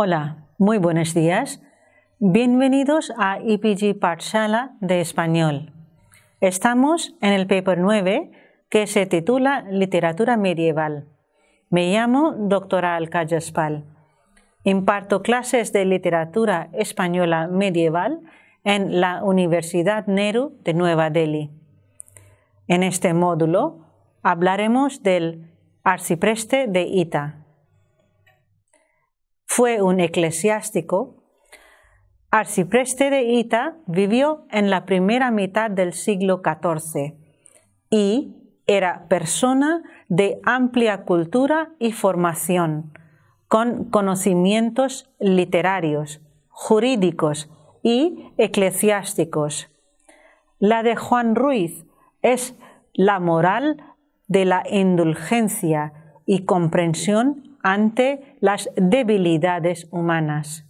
Hola, muy buenos días. Bienvenidos a IPG e Partsala de Español. Estamos en el paper 9 que se titula Literatura medieval. Me llamo doctora Jaspal. Imparto clases de literatura española medieval en la Universidad Nehru de Nueva Delhi. En este módulo hablaremos del arcipreste de Ita, fue un eclesiástico, arcipreste de Ita, vivió en la primera mitad del siglo XIV y era persona de amplia cultura y formación, con conocimientos literarios, jurídicos y eclesiásticos. La de Juan Ruiz es la moral de la indulgencia y comprensión ante las debilidades humanas.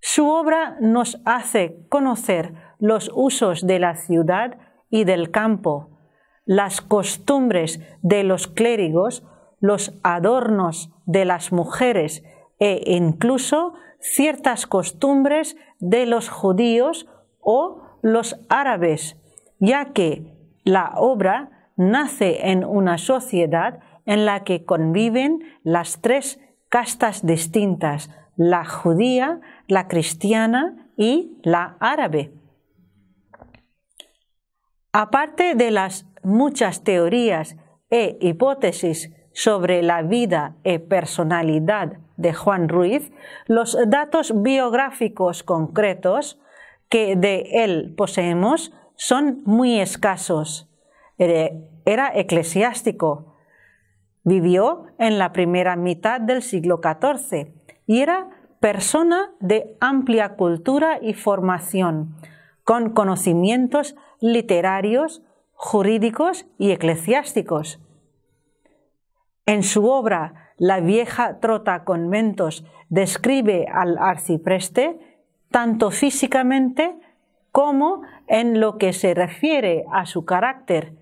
Su obra nos hace conocer los usos de la ciudad y del campo, las costumbres de los clérigos, los adornos de las mujeres e incluso ciertas costumbres de los judíos o los árabes, ya que la obra nace en una sociedad en la que conviven las tres castas distintas, la judía, la cristiana y la árabe. Aparte de las muchas teorías e hipótesis sobre la vida y e personalidad de Juan Ruiz, los datos biográficos concretos que de él poseemos son muy escasos. Eh, era eclesiástico, Vivió en la primera mitad del siglo XIV y era persona de amplia cultura y formación, con conocimientos literarios, jurídicos y eclesiásticos. En su obra La vieja trota conventos describe al arcipreste tanto físicamente como en lo que se refiere a su carácter,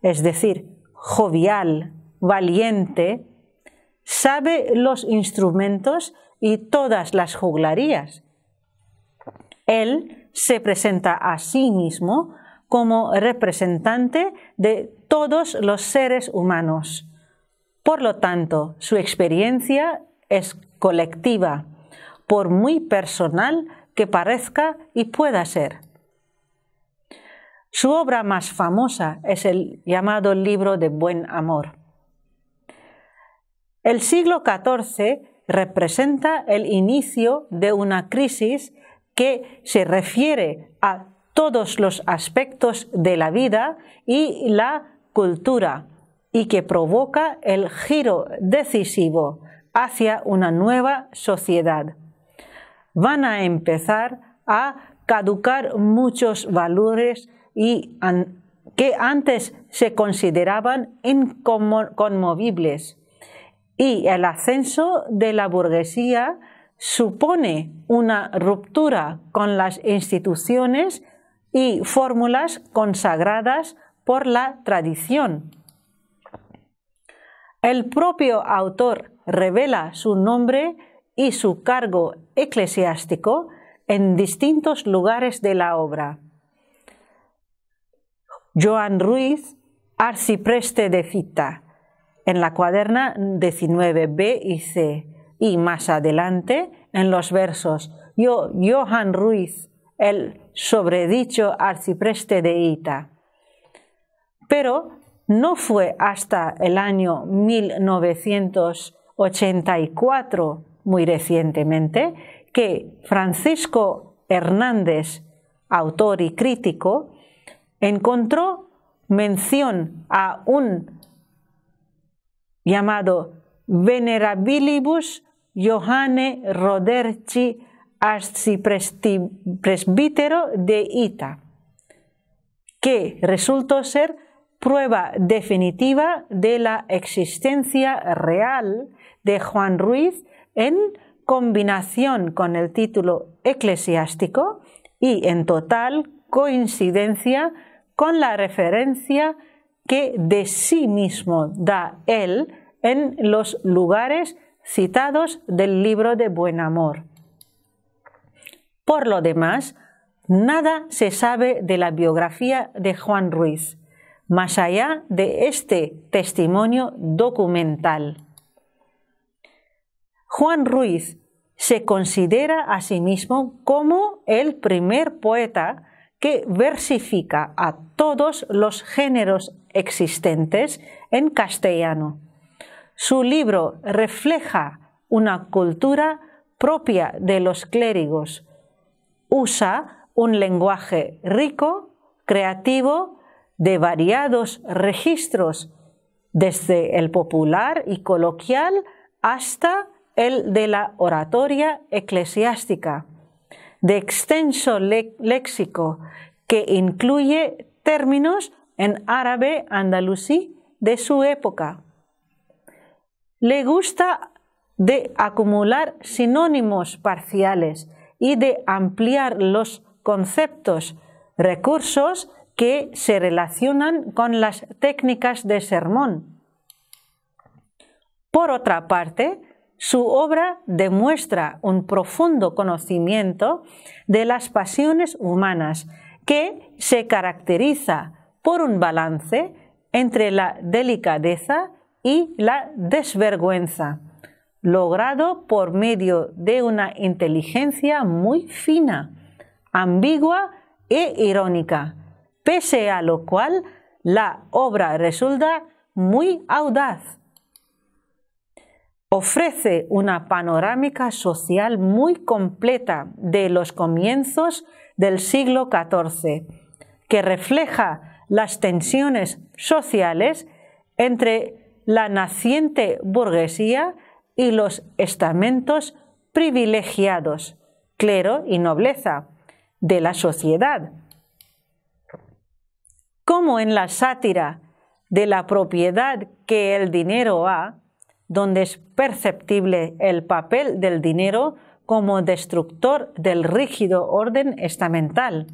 es decir, jovial, valiente, sabe los instrumentos y todas las juglarías. Él se presenta a sí mismo como representante de todos los seres humanos. Por lo tanto, su experiencia es colectiva, por muy personal que parezca y pueda ser. Su obra más famosa es el llamado Libro de Buen Amor. El siglo XIV representa el inicio de una crisis que se refiere a todos los aspectos de la vida y la cultura y que provoca el giro decisivo hacia una nueva sociedad. Van a empezar a caducar muchos valores y que antes se consideraban inconmovibles y el ascenso de la burguesía supone una ruptura con las instituciones y fórmulas consagradas por la tradición. El propio autor revela su nombre y su cargo eclesiástico en distintos lugares de la obra. Joan Ruiz, arcipreste de Fita, en la cuaderna 19b y c y más adelante en los versos yo, Johan Ruiz, el sobredicho arcipreste de Ita. Pero no fue hasta el año 1984, muy recientemente, que Francisco Hernández, autor y crítico, encontró mención a un llamado Venerabilibus Johanne Roderci, Presbítero de Ita, que resultó ser prueba definitiva de la existencia real de Juan Ruiz en combinación con el título eclesiástico y en total coincidencia con la referencia que de sí mismo da él en los lugares citados del libro de Buen Amor. Por lo demás, nada se sabe de la biografía de Juan Ruiz, más allá de este testimonio documental. Juan Ruiz se considera a sí mismo como el primer poeta que versifica a todos los géneros existentes en castellano. Su libro refleja una cultura propia de los clérigos. Usa un lenguaje rico, creativo, de variados registros, desde el popular y coloquial hasta el de la oratoria eclesiástica de extenso léxico que incluye términos en árabe andalusí de su época. Le gusta de acumular sinónimos parciales y de ampliar los conceptos, recursos que se relacionan con las técnicas de sermón. Por otra parte, su obra demuestra un profundo conocimiento de las pasiones humanas que se caracteriza por un balance entre la delicadeza y la desvergüenza, logrado por medio de una inteligencia muy fina, ambigua e irónica, pese a lo cual la obra resulta muy audaz ofrece una panorámica social muy completa de los comienzos del siglo XIV, que refleja las tensiones sociales entre la naciente burguesía y los estamentos privilegiados, clero y nobleza, de la sociedad. Como en la sátira de la propiedad que el dinero ha, donde es perceptible el papel del dinero como destructor del rígido orden estamental.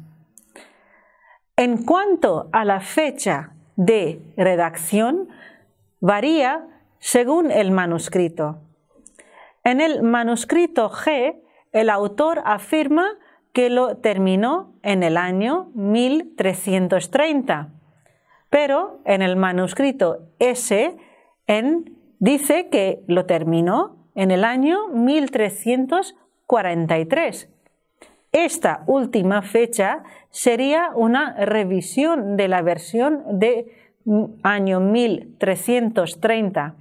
En cuanto a la fecha de redacción, varía según el manuscrito. En el manuscrito G, el autor afirma que lo terminó en el año 1330, pero en el manuscrito S, en Dice que lo terminó en el año 1343. Esta última fecha sería una revisión de la versión de año 1330,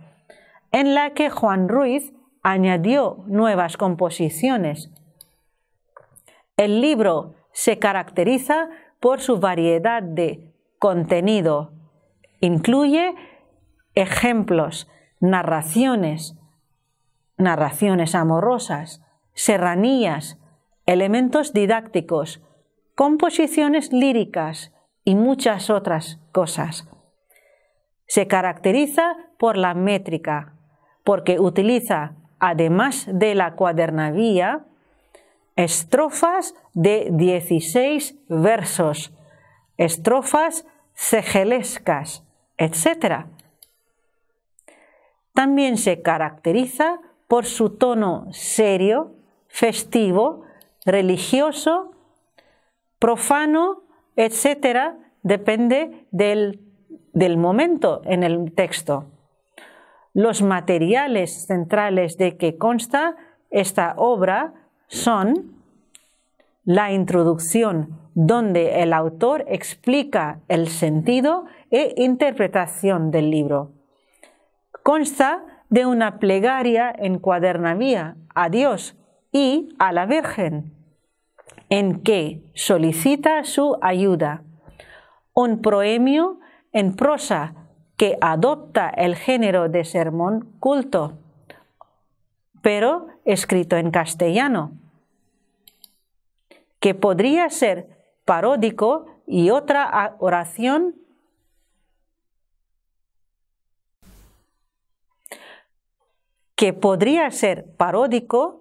en la que Juan Ruiz añadió nuevas composiciones. El libro se caracteriza por su variedad de contenido. Incluye ejemplos narraciones, narraciones amorosas, serranías, elementos didácticos, composiciones líricas y muchas otras cosas. Se caracteriza por la métrica, porque utiliza, además de la cuadernavía, estrofas de 16 versos, estrofas cejelescas, etc., también se caracteriza por su tono serio, festivo, religioso, profano, etc. depende del momento en el texto. Los materiales centrales de que consta esta obra son la introducción, donde el autor explica el sentido e interpretación del libro. Consta de una plegaria en cuadernavía a Dios y a la Virgen, en que solicita su ayuda. Un proemio en prosa que adopta el género de sermón culto, pero escrito en castellano, que podría ser paródico y otra oración que podría ser paródico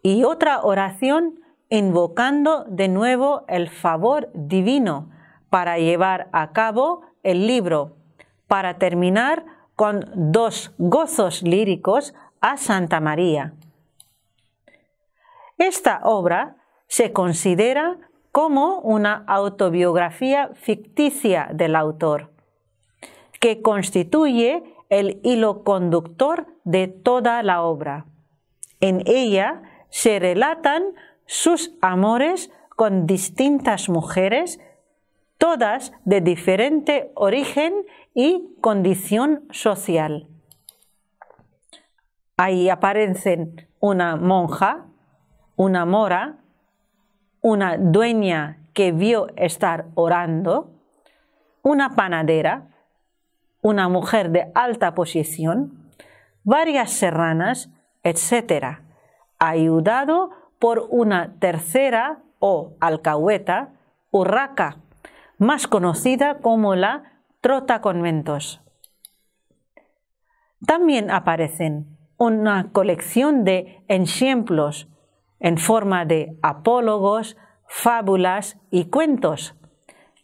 y otra oración invocando de nuevo el favor divino para llevar a cabo el libro, para terminar con dos gozos líricos a Santa María. Esta obra se considera como una autobiografía ficticia del autor, que constituye el hilo conductor de toda la obra. En ella se relatan sus amores con distintas mujeres, todas de diferente origen y condición social. Ahí aparecen una monja, una mora, una dueña que vio estar orando, una panadera, una mujer de alta posición, varias serranas, etc., ayudado por una tercera o alcahueta, urraca, más conocida como la trota conventos. También aparecen una colección de ejemplos en forma de apólogos, fábulas y cuentos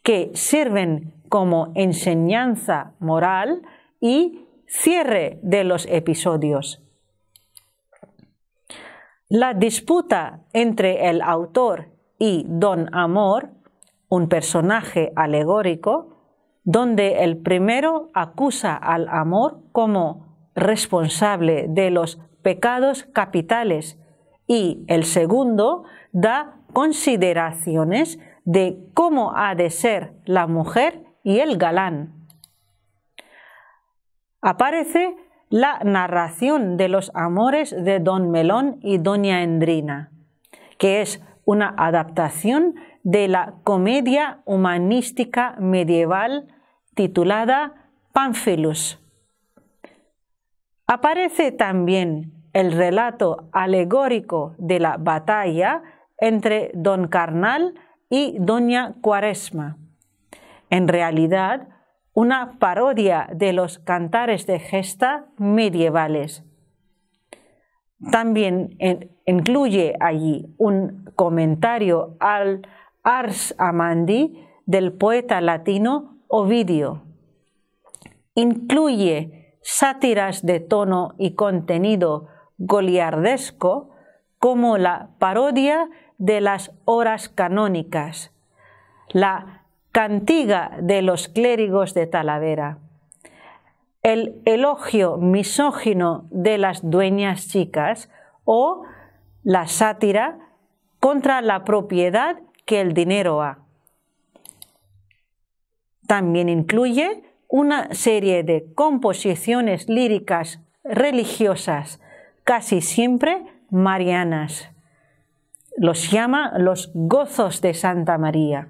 que sirven como enseñanza moral y cierre de los episodios. La disputa entre el autor y Don Amor, un personaje alegórico, donde el primero acusa al amor como responsable de los pecados capitales y el segundo da consideraciones de cómo ha de ser la mujer y el galán. Aparece la narración de los amores de don Melón y doña Endrina, que es una adaptación de la comedia humanística medieval titulada Pamphilus. Aparece también el relato alegórico de la batalla entre don Carnal y doña Cuaresma en realidad una parodia de los cantares de gesta medievales. También eh, incluye allí un comentario al Ars Amandi del poeta latino Ovidio. Incluye sátiras de tono y contenido goliardesco como la parodia de las horas canónicas, la Cantiga de los clérigos de Talavera. El elogio misógino de las dueñas chicas o la sátira contra la propiedad que el dinero ha. También incluye una serie de composiciones líricas religiosas, casi siempre marianas. Los llama los gozos de Santa María.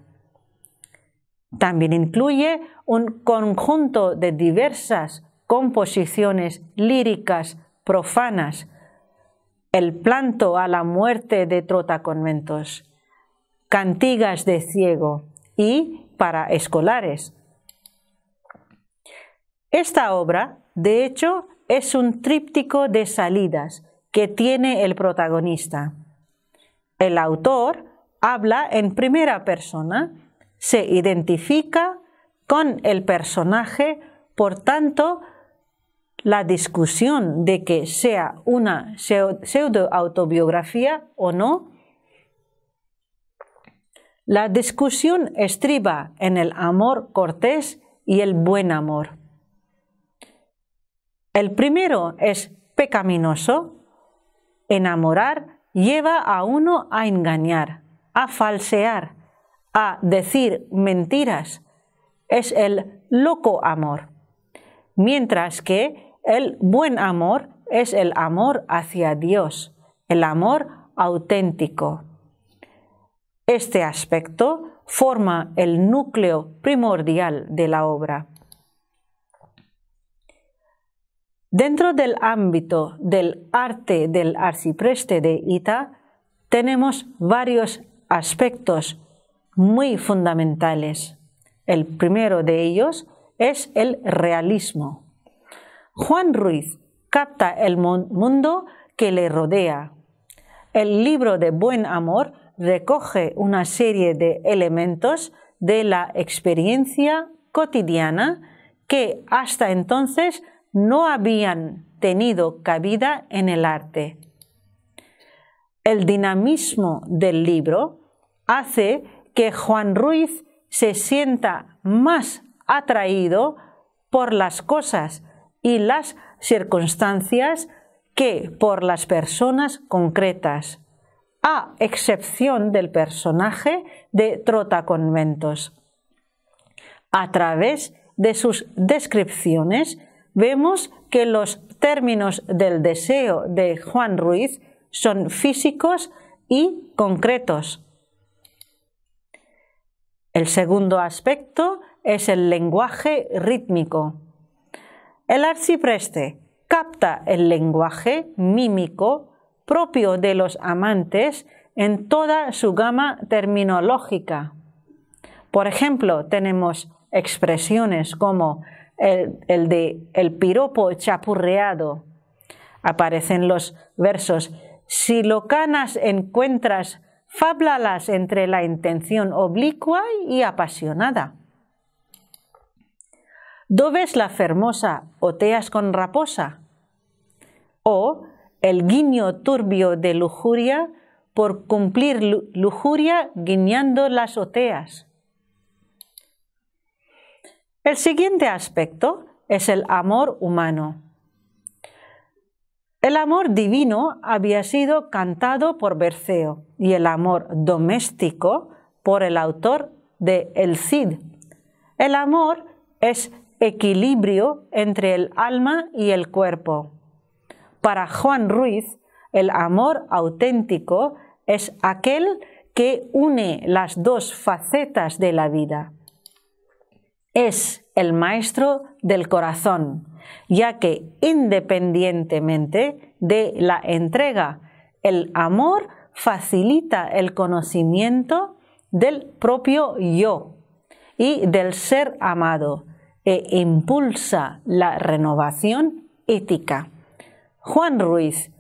También incluye un conjunto de diversas composiciones líricas profanas, el planto a la muerte de trotaconventos, cantigas de ciego y para escolares. Esta obra, de hecho, es un tríptico de salidas que tiene el protagonista. El autor habla en primera persona se identifica con el personaje, por tanto, la discusión de que sea una pseudo autobiografía o no, la discusión estriba en el amor cortés y el buen amor. El primero es pecaminoso. Enamorar lleva a uno a engañar, a falsear, a decir mentiras. Es el loco amor. Mientras que el buen amor es el amor hacia Dios, el amor auténtico. Este aspecto forma el núcleo primordial de la obra. Dentro del ámbito del arte del arcipreste de Ita, tenemos varios aspectos muy fundamentales. El primero de ellos es el realismo. Juan Ruiz capta el mundo que le rodea. El libro de Buen Amor recoge una serie de elementos de la experiencia cotidiana que hasta entonces no habían tenido cabida en el arte. El dinamismo del libro hace que Juan Ruiz se sienta más atraído por las cosas y las circunstancias que por las personas concretas, a excepción del personaje de Trotaconventos. A través de sus descripciones vemos que los términos del deseo de Juan Ruiz son físicos y concretos el segundo aspecto es el lenguaje rítmico. El arcipreste capta el lenguaje mímico propio de los amantes en toda su gama terminológica. Por ejemplo, tenemos expresiones como el, de el piropo chapurreado. Aparecen los versos, si locanas encuentras fáblalas entre la intención oblicua y apasionada. ¿Dó ves la fermosa oteas con raposa? O el guiño turbio de lujuria por cumplir lujuria guiñando las oteas. El siguiente aspecto es el amor humano el amor divino había sido cantado por Berceo y el amor doméstico por el autor de El Cid. El amor es equilibrio entre el alma y el cuerpo. Para Juan Ruiz, el amor auténtico es aquel que une las dos facetas de la vida es el maestro del corazón, ya que independientemente de la entrega, el amor facilita el conocimiento del propio yo y del ser amado e impulsa la renovación ética. Juan Ruiz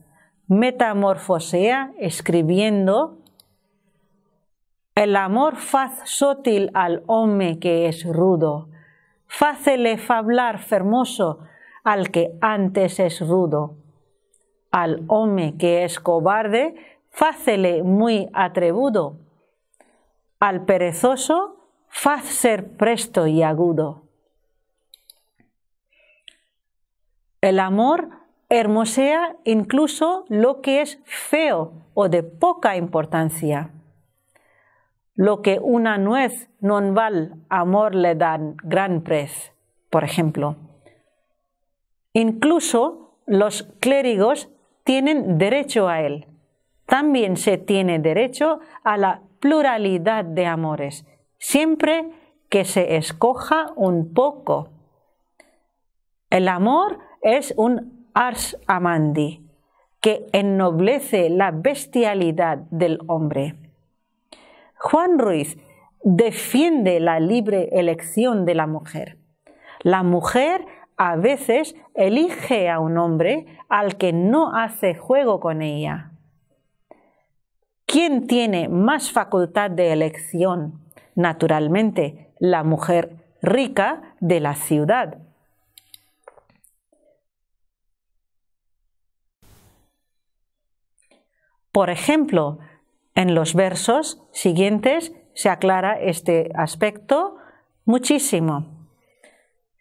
metamorfosea escribiendo el amor faz sótil al hombre que es rudo. Fácele fablar fermoso al que antes es rudo. Al hombre que es cobarde, fácele muy atrevudo. Al perezoso, faz ser presto y agudo. El amor hermosea incluso lo que es feo o de poca importancia lo que una nuez non val, amor le dan gran prez, por ejemplo. Incluso los clérigos tienen derecho a él. También se tiene derecho a la pluralidad de amores, siempre que se escoja un poco. El amor es un ars amandi, que ennoblece la bestialidad del hombre. Juan Ruiz defiende la libre elección de la mujer. La mujer a veces elige a un hombre al que no hace juego con ella. ¿Quién tiene más facultad de elección? Naturalmente, la mujer rica de la ciudad. Por ejemplo, en los versos siguientes se aclara este aspecto muchísimo.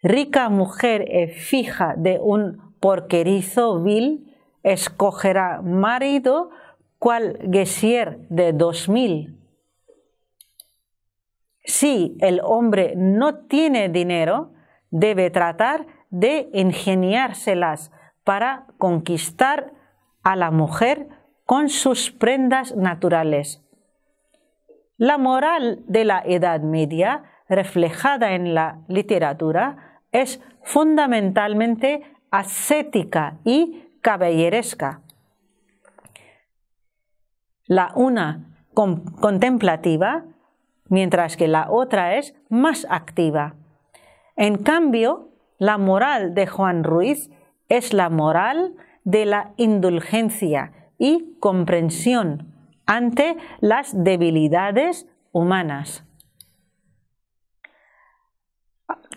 Rica mujer e fija de un porquerizo vil escogerá marido cual Gesier de dos mil. Si el hombre no tiene dinero, debe tratar de ingeniárselas para conquistar a la mujer con sus prendas naturales. La moral de la Edad Media, reflejada en la literatura, es fundamentalmente ascética y caballeresca. La una contemplativa, mientras que la otra es más activa. En cambio, la moral de Juan Ruiz es la moral de la indulgencia y comprensión ante las debilidades humanas.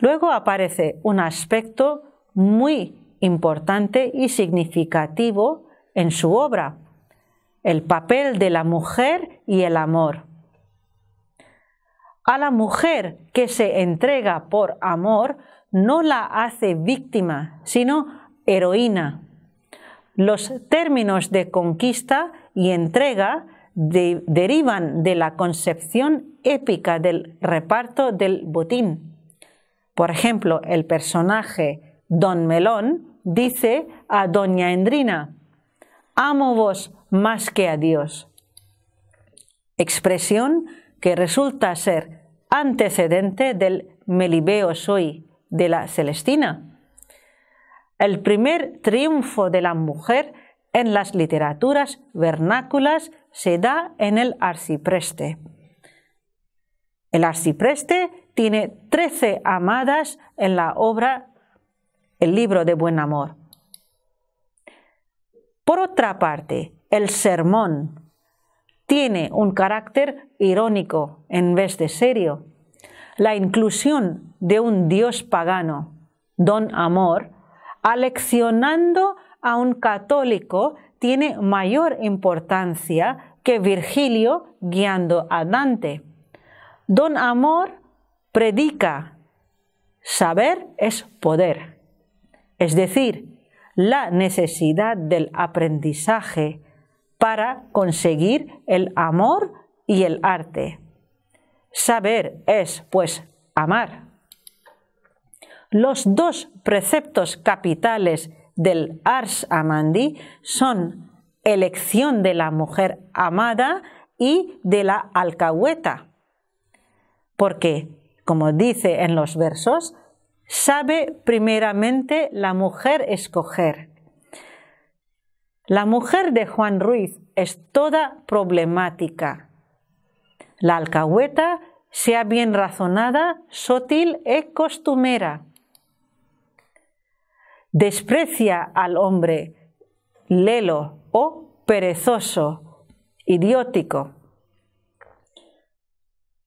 Luego aparece un aspecto muy importante y significativo en su obra, el papel de la mujer y el amor. A la mujer que se entrega por amor no la hace víctima, sino heroína. Los términos de conquista y entrega derivan de la concepción épica del reparto del botín. Por ejemplo, el personaje Don Melón dice a Doña Endrina, amo vos más que a Dios. Expresión que resulta ser antecedente del Melibeo soy de la Celestina el primer triunfo de la mujer en las literaturas vernáculas se da en el arcipreste. El arcipreste tiene trece amadas en la obra El libro de buen amor. Por otra parte, el sermón tiene un carácter irónico en vez de serio. La inclusión de un dios pagano, don Amor, aleccionando a un católico tiene mayor importancia que Virgilio guiando a Dante. Don Amor predica, saber es poder, es decir, la necesidad del aprendizaje para conseguir el amor y el arte. Saber es, pues, amar. Los dos preceptos capitales del Ars Amandi son elección de la mujer amada y de la alcahueta. Porque, como dice en los versos, sabe primeramente la mujer escoger. La mujer de Juan Ruiz es toda problemática. La alcahueta, sea bien razonada, sutil e costumera desprecia al hombre, lelo o perezoso, idiótico.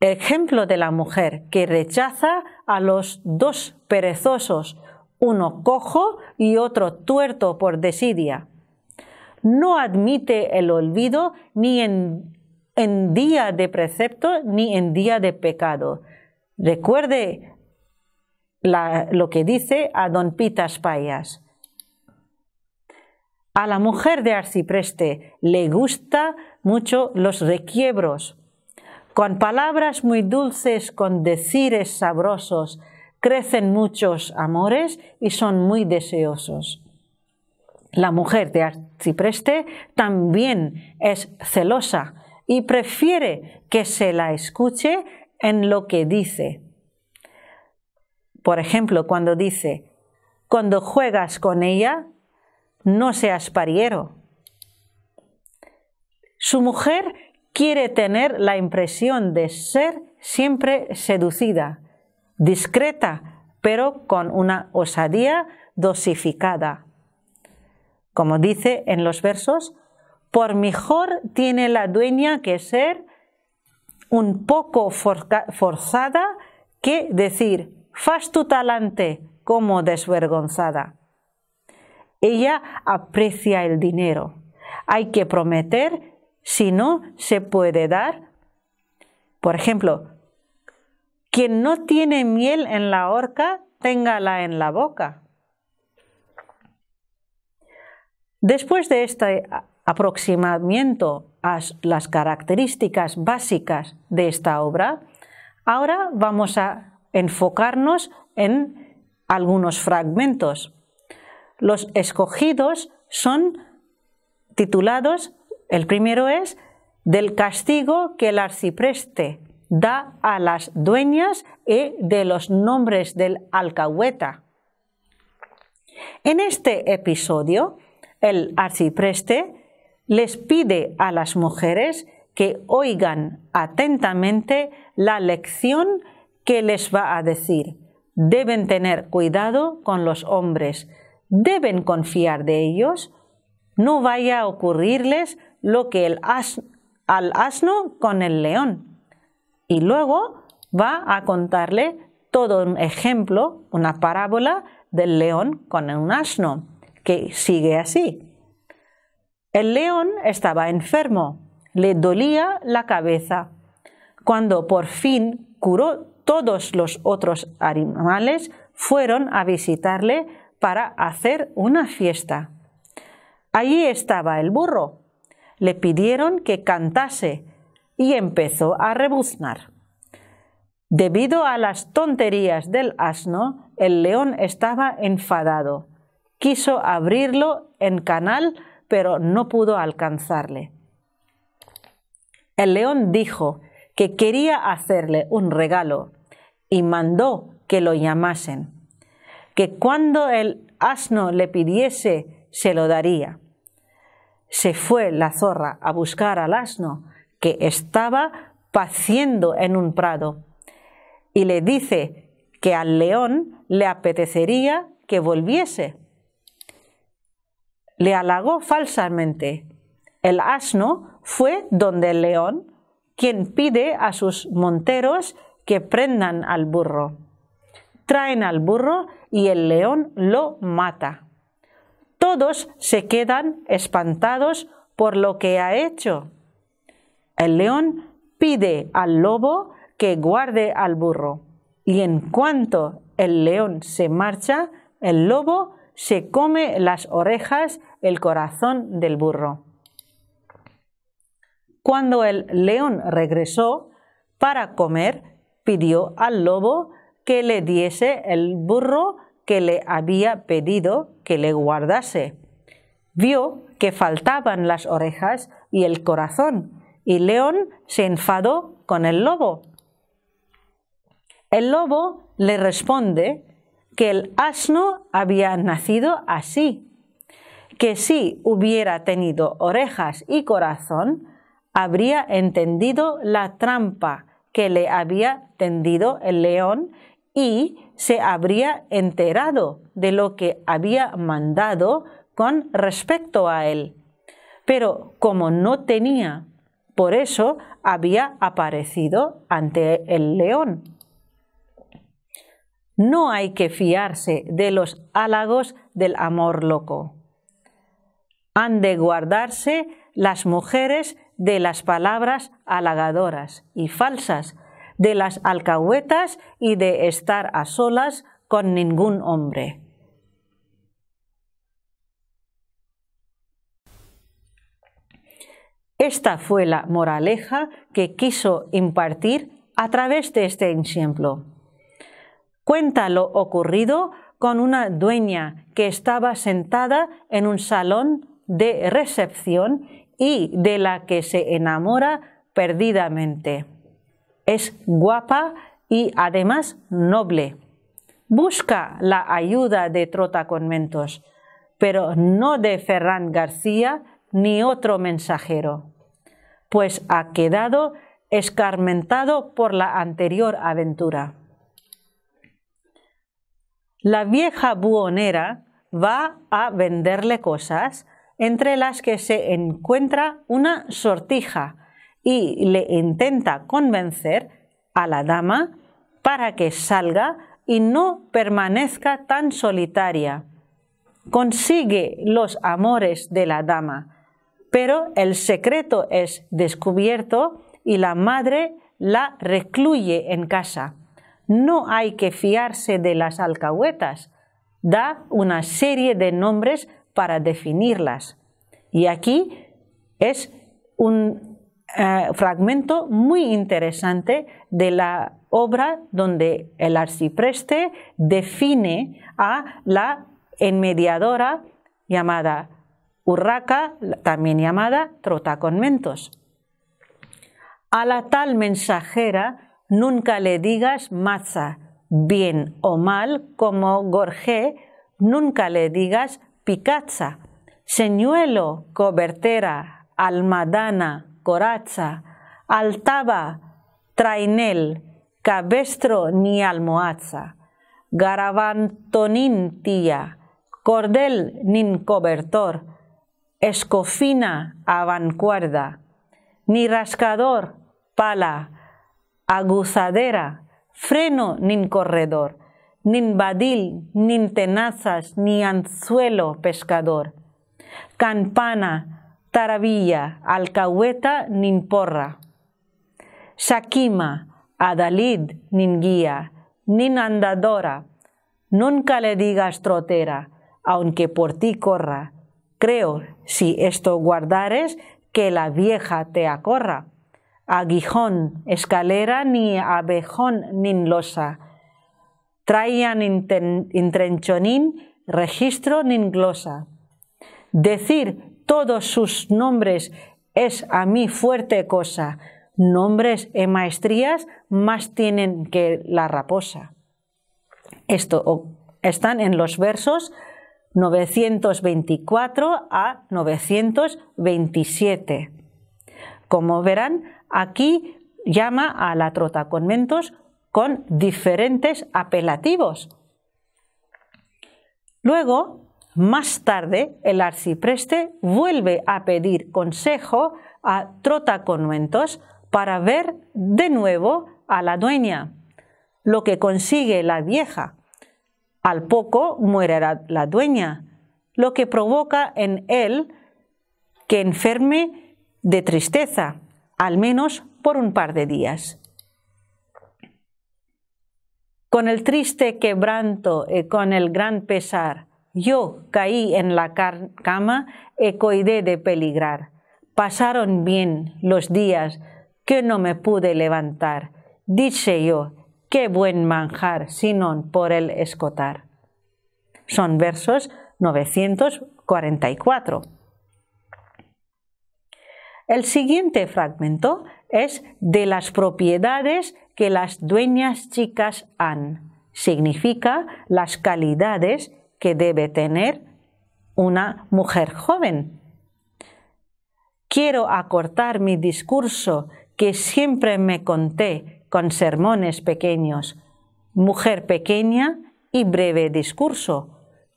Ejemplo de la mujer que rechaza a los dos perezosos, uno cojo y otro tuerto por desidia. No admite el olvido ni en, en día de precepto ni en día de pecado. Recuerde lo que dice a don Pitas Payas. A la mujer de Arcipreste le gusta mucho los requiebros. Con palabras muy dulces, con decires sabrosos, crecen muchos amores y son muy deseosos. La mujer de Arcipreste también es celosa y prefiere que se la escuche en lo que dice por ejemplo, cuando dice, cuando juegas con ella, no seas pariero. Su mujer quiere tener la impresión de ser siempre seducida, discreta, pero con una osadía dosificada. Como dice en los versos, por mejor tiene la dueña que ser un poco forzada que decir, faz tu talante como desvergonzada. Ella aprecia el dinero. Hay que prometer si no se puede dar. Por ejemplo, quien no tiene miel en la horca, téngala en la boca. Después de este aproximamiento a las características básicas de esta obra, ahora vamos a enfocarnos en algunos fragmentos. Los escogidos son titulados, el primero es del castigo que el arcipreste da a las dueñas y de los nombres del alcahueta. En este episodio, el arcipreste les pide a las mujeres que oigan atentamente la lección que les va a decir, deben tener cuidado con los hombres, deben confiar de ellos, no vaya a ocurrirles lo que el as al asno con el león. Y luego va a contarle todo un ejemplo, una parábola del león con un asno, que sigue así. El león estaba enfermo, le dolía la cabeza. Cuando por fin curó todos los otros animales fueron a visitarle para hacer una fiesta. Allí estaba el burro. Le pidieron que cantase y empezó a rebuznar. Debido a las tonterías del asno, el león estaba enfadado. Quiso abrirlo en canal, pero no pudo alcanzarle. El león dijo, que quería hacerle un regalo y mandó que lo llamasen, que cuando el asno le pidiese se lo daría. Se fue la zorra a buscar al asno que estaba paciendo en un prado y le dice que al león le apetecería que volviese. Le halagó falsamente. El asno fue donde el león quien pide a sus monteros que prendan al burro. Traen al burro y el león lo mata. Todos se quedan espantados por lo que ha hecho. El león pide al lobo que guarde al burro y en cuanto el león se marcha, el lobo se come las orejas, el corazón del burro. Cuando el león regresó para comer, pidió al lobo que le diese el burro que le había pedido que le guardase. Vio que faltaban las orejas y el corazón, y León se enfadó con el lobo. El lobo le responde que el asno había nacido así, que si hubiera tenido orejas y corazón, habría entendido la trampa que le había tendido el león y se habría enterado de lo que había mandado con respecto a él. Pero como no tenía, por eso había aparecido ante el león. No hay que fiarse de los halagos del amor loco. Han de guardarse las mujeres de las palabras halagadoras y falsas, de las alcahuetas y de estar a solas con ningún hombre. Esta fue la moraleja que quiso impartir a través de este ejemplo. Cuenta lo ocurrido con una dueña que estaba sentada en un salón de recepción y de la que se enamora perdidamente. Es guapa y además noble. Busca la ayuda de Trotaconventos, pero no de Ferran García ni otro mensajero, pues ha quedado escarmentado por la anterior aventura. La vieja buhonera va a venderle cosas entre las que se encuentra una sortija y le intenta convencer a la dama para que salga y no permanezca tan solitaria. Consigue los amores de la dama, pero el secreto es descubierto y la madre la recluye en casa. No hay que fiarse de las alcahuetas. Da una serie de nombres para definirlas. Y aquí es un eh, fragmento muy interesante de la obra donde el arcipreste define a la enmediadora llamada Urraca, también llamada Trotaconmentos. A la tal mensajera nunca le digas maza, bien o mal, como Gorgé, nunca le digas picazza, señuelo, cobertera, almadana, coraza, altaba, trainel, cabestro ni almohaza, garabantonín tía, cordel nin cobertor, escofina avancuerda, ni rascador, pala, aguzadera, freno nin corredor nin badil, nin tenazas, ni anzuelo pescador. Campana, tarabilla, alcahueta, nin porra. Shakima, adalid, nin guía, nin andadora. Nunca le digas trotera, aunque por ti corra. Creo, si esto guardares, que la vieja te acorra. Aguijón, escalera, ni abejón, nin losa traían intrenchonín, registro nin glosa. Decir todos sus nombres es a mí fuerte cosa. Nombres y maestrías más tienen que la raposa. Esto están en los versos 924 a 927. Como verán, aquí llama a la trota mentos con diferentes apelativos. Luego, más tarde, el arcipreste vuelve a pedir consejo a trotaconuentos para ver de nuevo a la dueña, lo que consigue la vieja. Al poco muere la dueña, lo que provoca en él que enferme de tristeza, al menos por un par de días con el triste quebranto y eh, con el gran pesar. Yo caí en la cama y coidé de peligrar. Pasaron bien los días que no me pude levantar. Dice yo, qué buen manjar, sino por el escotar. Son versos 944. El siguiente fragmento es de las propiedades que las dueñas chicas han. Significa las calidades que debe tener una mujer joven. Quiero acortar mi discurso que siempre me conté con sermones pequeños, mujer pequeña y breve discurso,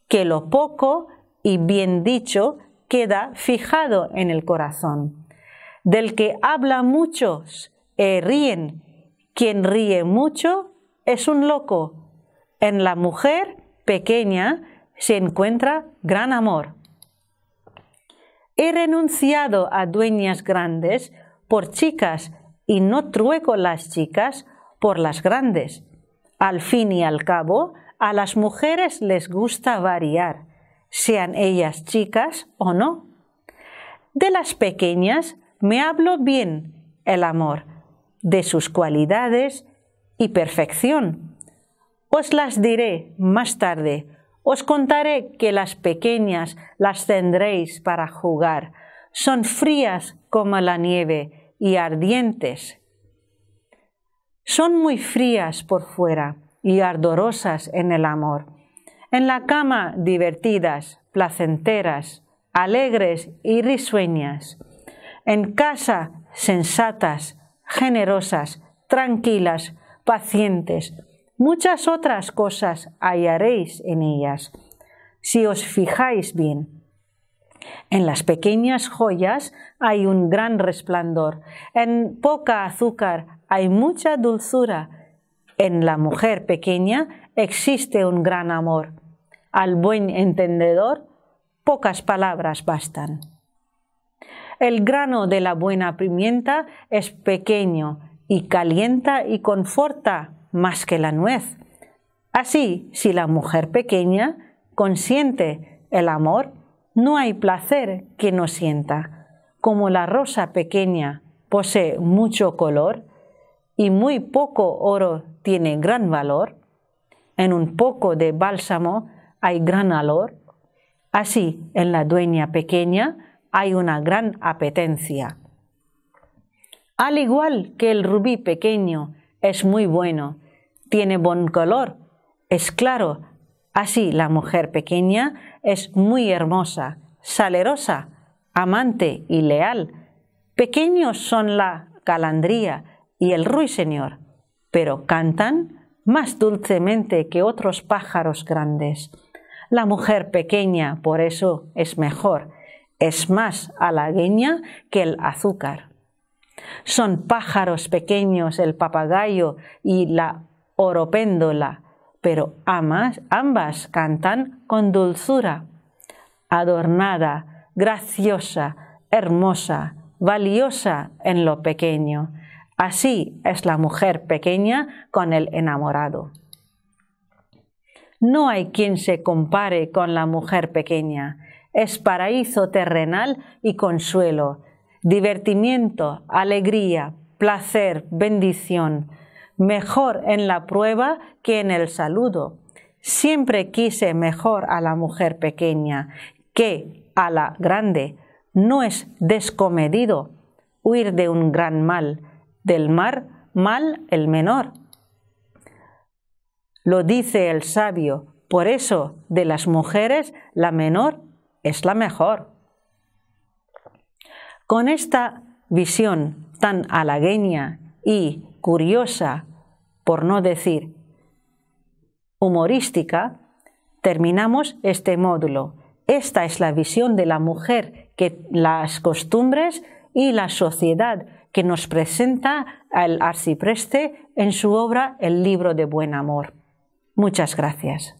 que lo poco y bien dicho queda fijado en el corazón del que habla muchos e eh, ríen. Quien ríe mucho es un loco. En la mujer pequeña se encuentra gran amor. He renunciado a dueñas grandes por chicas y no trueco las chicas por las grandes. Al fin y al cabo, a las mujeres les gusta variar, sean ellas chicas o no. De las pequeñas me hablo bien el amor, de sus cualidades y perfección. Os las diré más tarde, os contaré que las pequeñas las tendréis para jugar, son frías como la nieve y ardientes. Son muy frías por fuera y ardorosas en el amor. En la cama divertidas, placenteras, alegres y risueñas en casa sensatas, generosas, tranquilas, pacientes. Muchas otras cosas hallaréis en ellas. Si os fijáis bien, en las pequeñas joyas hay un gran resplandor, en poca azúcar hay mucha dulzura, en la mujer pequeña existe un gran amor. Al buen entendedor, pocas palabras bastan. El grano de la buena pimienta es pequeño y calienta y conforta más que la nuez. Así, si la mujer pequeña consiente el amor, no hay placer que no sienta. Como la rosa pequeña posee mucho color y muy poco oro tiene gran valor, en un poco de bálsamo hay gran valor, así en la dueña pequeña hay una gran apetencia. Al igual que el rubí pequeño es muy bueno, tiene buen color, es claro, así la mujer pequeña es muy hermosa, salerosa, amante y leal. Pequeños son la calandría y el ruiseñor, pero cantan más dulcemente que otros pájaros grandes. La mujer pequeña por eso es mejor es más halagüeña que el azúcar. Son pájaros pequeños el papagayo y la oropéndola, pero ambas cantan con dulzura, adornada, graciosa, hermosa, valiosa en lo pequeño. Así es la mujer pequeña con el enamorado. No hay quien se compare con la mujer pequeña es paraíso terrenal y consuelo, divertimiento, alegría, placer, bendición, mejor en la prueba que en el saludo. Siempre quise mejor a la mujer pequeña que a la grande. No es descomedido huir de un gran mal, del mar mal el menor. Lo dice el sabio, por eso de las mujeres la menor es la mejor. Con esta visión tan halagueña y curiosa, por no decir humorística, terminamos este módulo. Esta es la visión de la mujer que las costumbres y la sociedad que nos presenta el arcipreste en su obra El libro de buen amor. Muchas gracias.